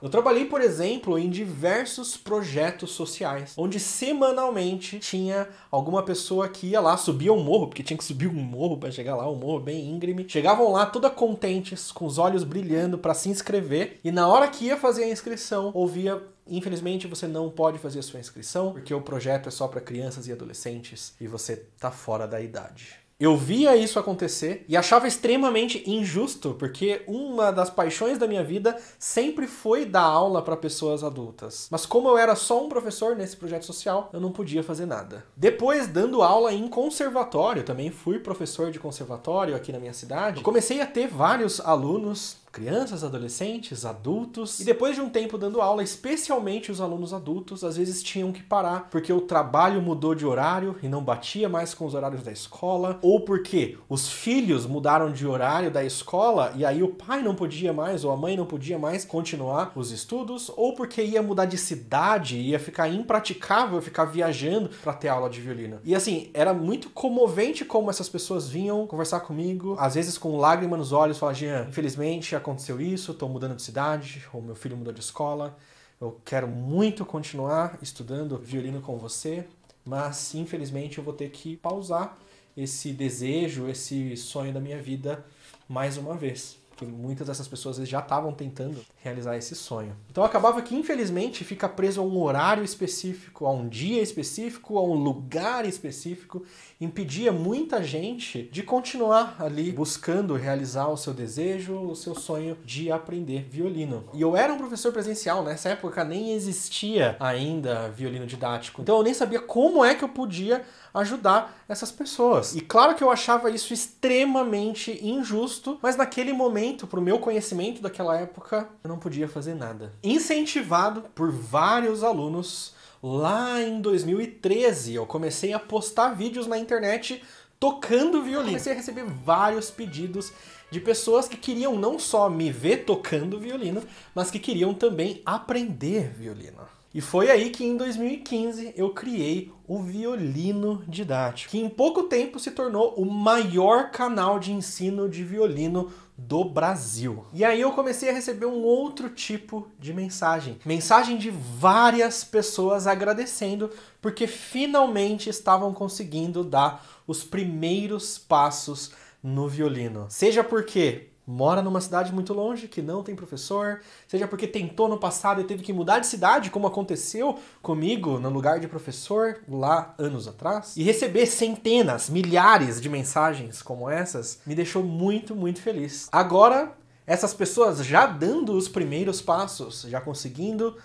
Eu trabalhei, por exemplo, em diversos projetos sociais, onde semanalmente tinha alguma pessoa que ia lá, subia um morro, porque tinha que subir um morro para chegar lá, um morro bem íngreme. Chegavam lá toda contentes, com os olhos brilhando para se inscrever, e na hora que ia fazer a inscrição, ouvia Infelizmente você não pode fazer a sua inscrição porque o projeto é só para crianças e adolescentes e você tá fora da idade. Eu via isso acontecer e achava extremamente injusto, porque uma das paixões da minha vida sempre foi dar aula para pessoas adultas. Mas como eu era só um professor nesse projeto social, eu não podia fazer nada. Depois, dando aula em conservatório, também fui professor de conservatório aqui na minha cidade, comecei a ter vários alunos crianças, adolescentes, adultos. E depois de um tempo dando aula, especialmente os alunos adultos, às vezes tinham que parar porque o trabalho mudou de horário e não batia mais com os horários da escola, ou porque os filhos mudaram de horário da escola e aí o pai não podia mais ou a mãe não podia mais continuar os estudos, ou porque ia mudar de cidade, ia ficar impraticável ficar viajando para ter aula de violino. E assim, era muito comovente como essas pessoas vinham conversar comigo, às vezes com lágrima nos olhos, falar: Jean, infelizmente a aconteceu isso, estou mudando de cidade, ou meu filho mudou de escola, eu quero muito continuar estudando violino com você, mas infelizmente eu vou ter que pausar esse desejo, esse sonho da minha vida mais uma vez que muitas dessas pessoas já estavam tentando realizar esse sonho. Então acabava que, infelizmente, fica preso a um horário específico, a um dia específico, a um lugar específico, impedia muita gente de continuar ali buscando realizar o seu desejo, o seu sonho de aprender violino. E eu era um professor presencial, nessa época nem existia ainda violino didático, então eu nem sabia como é que eu podia ajudar essas pessoas. E claro que eu achava isso extremamente injusto, mas naquele momento momento, pro meu conhecimento daquela época, eu não podia fazer nada. Incentivado por vários alunos, lá em 2013 eu comecei a postar vídeos na internet tocando violino. Comecei a receber vários pedidos de pessoas que queriam não só me ver tocando violino, mas que queriam também aprender violino. E foi aí que em 2015 eu criei o Violino Didático, que em pouco tempo se tornou o maior canal de ensino de violino do Brasil. E aí eu comecei a receber um outro tipo de mensagem. Mensagem de várias pessoas agradecendo porque finalmente estavam conseguindo dar os primeiros passos no violino. Seja porque mora numa cidade muito longe que não tem professor, seja porque tentou no passado e teve que mudar de cidade, como aconteceu comigo no lugar de professor lá anos atrás, e receber centenas, milhares de mensagens como essas me deixou muito, muito feliz. Agora, essas pessoas já dando os primeiros passos, já conseguindo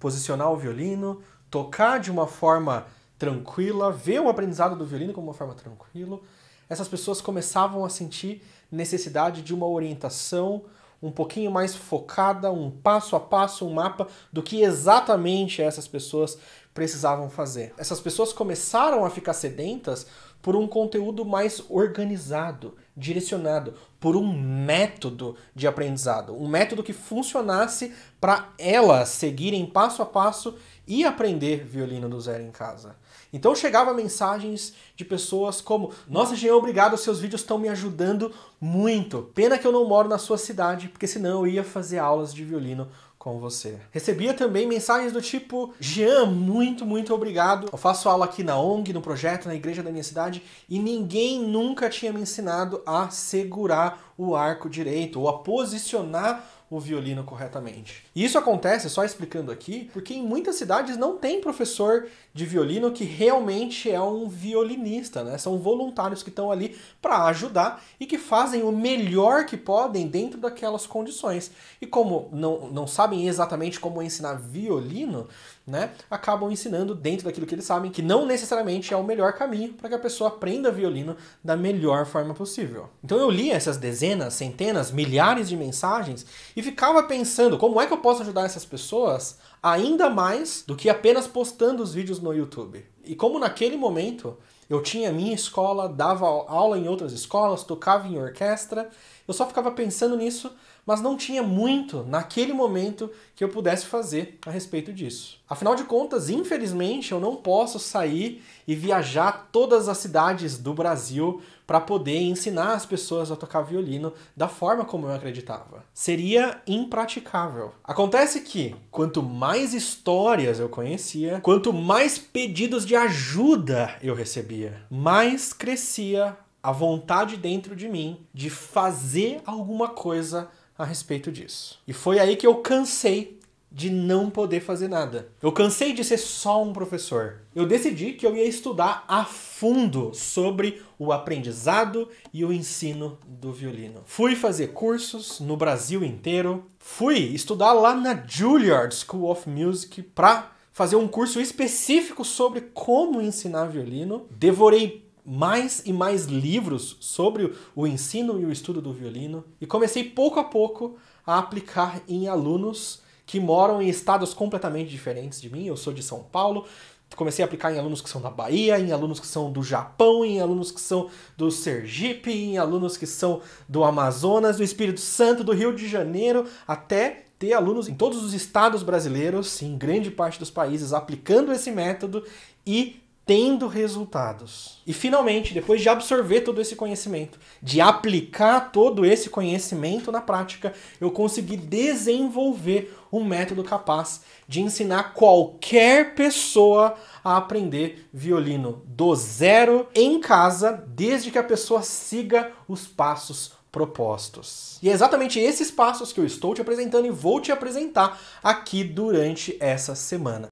posicionar o violino, tocar de uma forma tranquila, ver o aprendizado do violino como uma forma tranquila, essas pessoas começavam a sentir necessidade de uma orientação um pouquinho mais focada, um passo a passo, um mapa do que exatamente essas pessoas precisavam fazer. Essas pessoas começaram a ficar sedentas por um conteúdo mais organizado, direcionado, por um método de aprendizado, um método que funcionasse para elas seguirem passo a passo e aprender violino do zero em casa. Então chegava mensagens de pessoas como: Nossa, Jean, obrigado, seus vídeos estão me ajudando muito. Pena que eu não moro na sua cidade, porque senão eu ia fazer aulas de violino com você. Recebia também mensagens do tipo: Jean, muito, muito obrigado. Eu faço aula aqui na ONG, no projeto, na igreja da minha cidade e ninguém nunca tinha me ensinado a segurar o arco direito ou a posicionar o violino corretamente. E isso acontece, só explicando aqui, porque em muitas cidades não tem professor de violino que realmente é um violinista, né? São voluntários que estão ali para ajudar e que fazem o melhor que podem dentro daquelas condições. E como não, não sabem exatamente como ensinar violino, né, acabam ensinando dentro daquilo que eles sabem, que não necessariamente é o melhor caminho para que a pessoa aprenda violino da melhor forma possível. Então eu li essas dezenas, centenas, milhares de mensagens e ficava pensando como é que eu posso ajudar essas pessoas ainda mais do que apenas postando os vídeos no YouTube. E como naquele momento eu tinha minha escola, dava aula em outras escolas, tocava em orquestra eu só ficava pensando nisso, mas não tinha muito naquele momento que eu pudesse fazer a respeito disso. Afinal de contas, infelizmente, eu não posso sair e viajar todas as cidades do Brasil para poder ensinar as pessoas a tocar violino da forma como eu acreditava. Seria impraticável. Acontece que, quanto mais histórias eu conhecia, quanto mais pedidos de ajuda eu recebia, mais crescia a vontade dentro de mim de fazer alguma coisa a respeito disso. E foi aí que eu cansei de não poder fazer nada. Eu cansei de ser só um professor. Eu decidi que eu ia estudar a fundo sobre o aprendizado e o ensino do violino. Fui fazer cursos no Brasil inteiro, fui estudar lá na Juilliard School of Music para fazer um curso específico sobre como ensinar violino. Devorei mais e mais livros sobre o ensino e o estudo do violino e comecei pouco a pouco a aplicar em alunos que moram em estados completamente diferentes de mim. Eu sou de São Paulo, comecei a aplicar em alunos que são da Bahia, em alunos que são do Japão, em alunos que são do Sergipe, em alunos que são do Amazonas, do Espírito Santo, do Rio de Janeiro, até ter alunos em todos os estados brasileiros, em grande parte dos países, aplicando esse método e tendo resultados. E finalmente, depois de absorver todo esse conhecimento, de aplicar todo esse conhecimento na prática, eu consegui desenvolver um método capaz de ensinar qualquer pessoa a aprender violino do zero em casa, desde que a pessoa siga os passos propostos. E é exatamente esses passos que eu estou te apresentando e vou te apresentar aqui durante essa semana.